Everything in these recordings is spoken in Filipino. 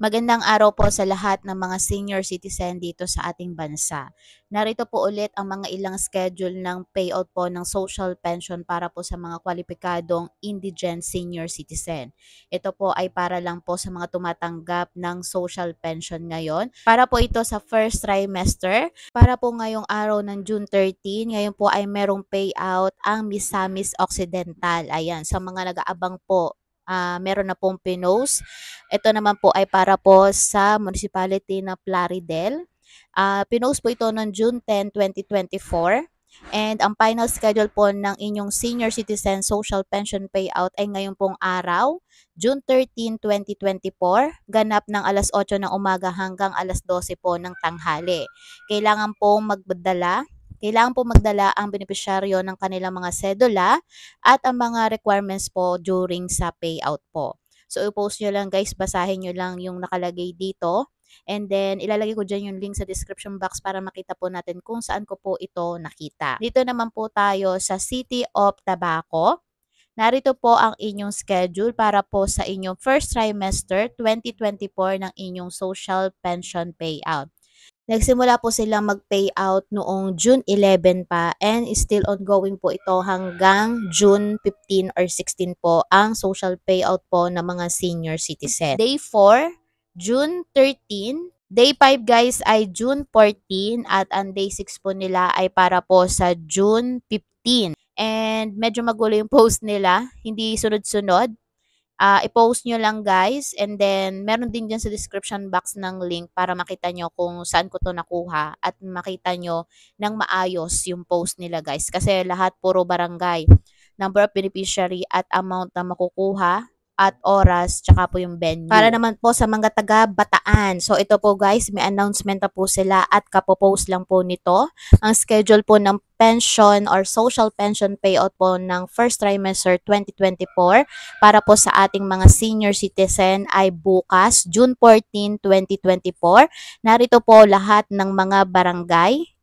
Magandang araw po sa lahat ng mga senior citizen dito sa ating bansa. Narito po ulit ang mga ilang schedule ng payout po ng social pension para po sa mga kwalipikadong indigent senior citizen. Ito po ay para lang po sa mga tumatanggap ng social pension ngayon. Para po ito sa first trimester. Para po ngayong araw ng June 13, ngayon po ay merong payout ang Misamis Occidental. Ayan, sa mga nag-aabang po uh, meron na pong Pinos. Ito naman po ay para po sa municipality na Plaridel. Uh, Pinos po ito noong June 10, 2024. And ang final schedule po ng inyong senior citizen social pension payout ay ngayon pong araw, June 13, 2024, ganap ng alas 8 ng umaga hanggang alas 12 po ng tanghali. Kailangan pong magdala kailangan po magdala ang benepisyaryo ng kanilang mga sedula at ang mga requirements po during sa payout po. So, i-post nyo lang guys, basahin nyo lang yung nakalagay dito. And then, ilalagay ko dyan yung link sa description box para makita po natin kung saan ko po ito nakita. Dito naman po tayo sa City of Tabaco. Narito po ang inyong schedule para po sa inyong first trimester 2024 ng inyong social pension payout. Nagsimula po sila mag pay out noong June 11 pa and still ongoing po ito hanggang June 15 or 16 po ang social payout po ng mga senior citizen. Day 4, June 13, Day 5 guys ay June 14 at ang day 6 po nila ay para po sa June 15. And medyo magulo yung post nila, hindi sunod-sunod. Uh, i-post nyo lang guys and then meron din dyan sa description box ng link para makita nyo kung saan ko to nakuha at makita nyo ng maayos yung post nila guys. Kasi lahat puro barangay, number of beneficiary at amount na makukuha at oras, tsaka po yung venue. Para naman po sa mga taga Bataan. So ito po guys, may announcement na po sila at kapopost lang po nito. Ang schedule po ng pension or social pension payout po ng first trimester 2024 para po sa ating mga senior citizen ay bukas June 14, 2024. Narito po lahat ng mga barangay,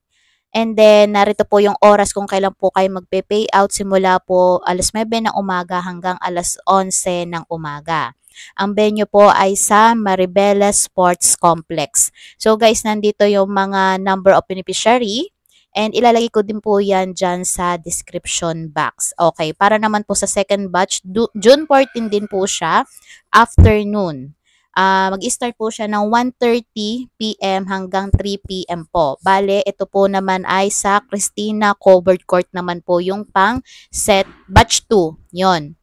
And then, narito po yung oras kung kailan po kayo magpe pay out simula po alas 9 ng umaga hanggang alas 11 ng umaga. Ang venue po ay sa Maribela Sports Complex. So guys, nandito yung mga number of beneficiary. And ilalagay ko din po yan dyan sa description box. Okay, para naman po sa second batch, June 14 din po siya, afternoon. Uh, mag-start po siya ng 1.30 p.m. hanggang 3 p.m. po. Bale, ito po naman ay sa Christina Covered Court naman po yung pang set batch 2. Yon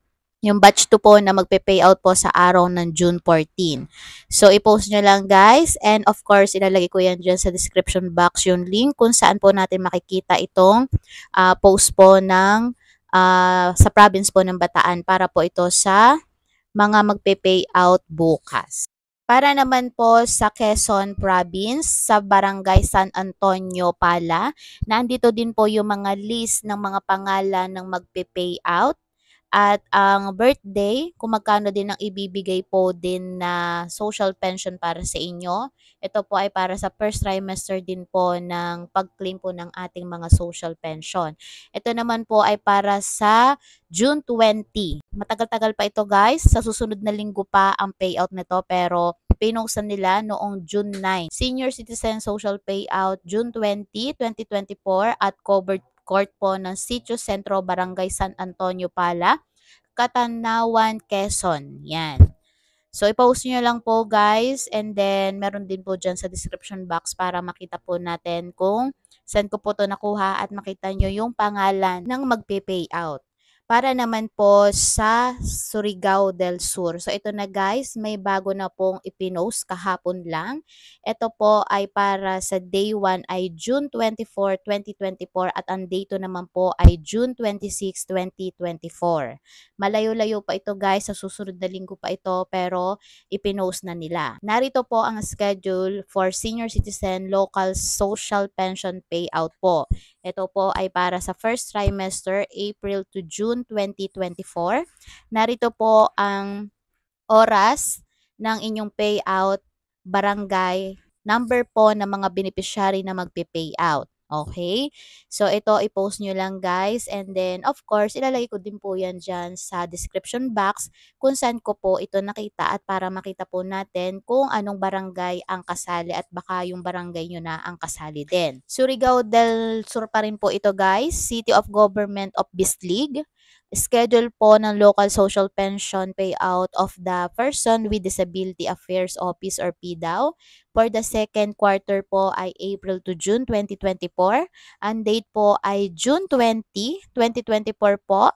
yung batch 2 po na magpe-payout po sa araw ng June 14. So, i-post nyo lang guys. And of course, ilalagay ko yan dyan sa description box yung link kung saan po natin makikita itong uh, post po ng uh, sa province po ng Bataan para po ito sa mga magpe-pay out bukas. Para naman po sa Quezon Province, sa Barangay San Antonio Pala, nandito din po yung mga list ng mga pangalan ng magpe pay out. At ang birthday, kung magkano din ang ibibigay po din na social pension para sa inyo. Ito po ay para sa first trimester din po ng pag-claim po ng ating mga social pension. Ito naman po ay para sa June 20. Matagal-tagal pa ito guys. Sa susunod na linggo pa ang payout nito pero pinuksan nila noong June 9. Senior Citizen Social Payout June 20, 2024 at covered Court po ng Sitio Centro, Barangay San Antonio Pala, Katanawan, Quezon. Yan. So, ipost nyo lang po guys and then meron din po dyan sa description box para makita po natin kung saan ko po to nakuha at makita nyo yung pangalan ng magpe-payout para naman po sa Surigao del Sur. So ito na guys, may bago na pong ipinost kahapon lang. Ito po ay para sa day 1 ay June 24, 2024 at ang date naman po ay June 26, 2024. Malayo-layo pa ito guys, sa susunod na linggo pa ito pero ipinost na nila. Narito po ang schedule for senior citizen local social pension payout po. Ito po ay para sa first trimester, April to June 2024. Narito po ang oras ng inyong payout, barangay, number po ng mga beneficiary na magpe-payout. Okay? So, ito, i-post nyo lang guys. And then, of course, ilalagay ko din po yan dyan sa description box kung saan ko po ito nakita at para makita po natin kung anong barangay ang kasali at baka yung barangay nyo na ang kasali din. Surigao del Sur pa rin po ito guys. City of Government of Bislig schedule po ng local social pension payout of the person with disability affairs office or PDAO for the second quarter po ay April to June 2024 and date po ay June 20 2024 po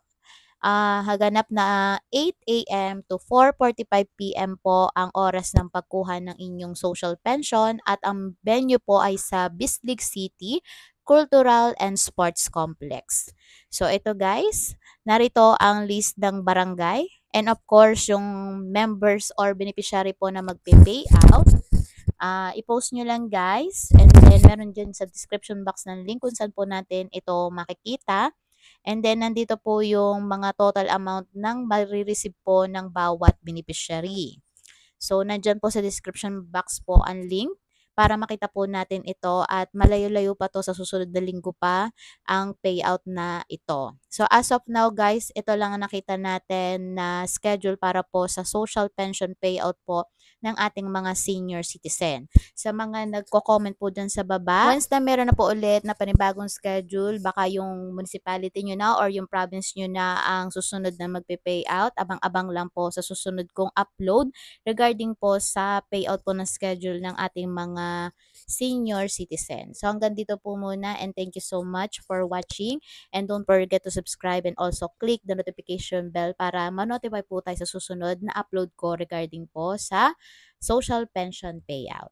uh, haganap na 8 a.m. to 4.45 p.m. po ang oras ng pagkuha ng inyong social pension at ang venue po ay sa Bislig City, Cultural and Sports Complex. So ito guys, narito ang list ng barangay and of course yung members or beneficiary po na magpe-pay out. Uh, i-post nyo lang guys and then meron dyan sa description box ng link kung saan po natin ito makikita. And then, nandito po yung mga total amount ng marireceive po ng bawat beneficiary. So, nandyan po sa description box po ang link para makita po natin ito at malayo-layo pa to sa susunod na linggo pa ang payout na ito. So as of now guys, ito lang ang nakita natin na schedule para po sa social pension payout po ng ating mga senior citizen. Sa mga nagko-comment po dyan sa baba, once na meron na po ulit na panibagong schedule, baka yung municipality nyo na or yung province nyo na ang susunod na magpe pay out, abang-abang lang po sa susunod kong upload regarding po sa payout po ng schedule ng ating mga senior citizen. So hanggang dito po muna and thank you so much for watching and don't forget to subscribe and also click the notification bell para manotify po tayo sa susunod na upload ko regarding po sa social pension payout.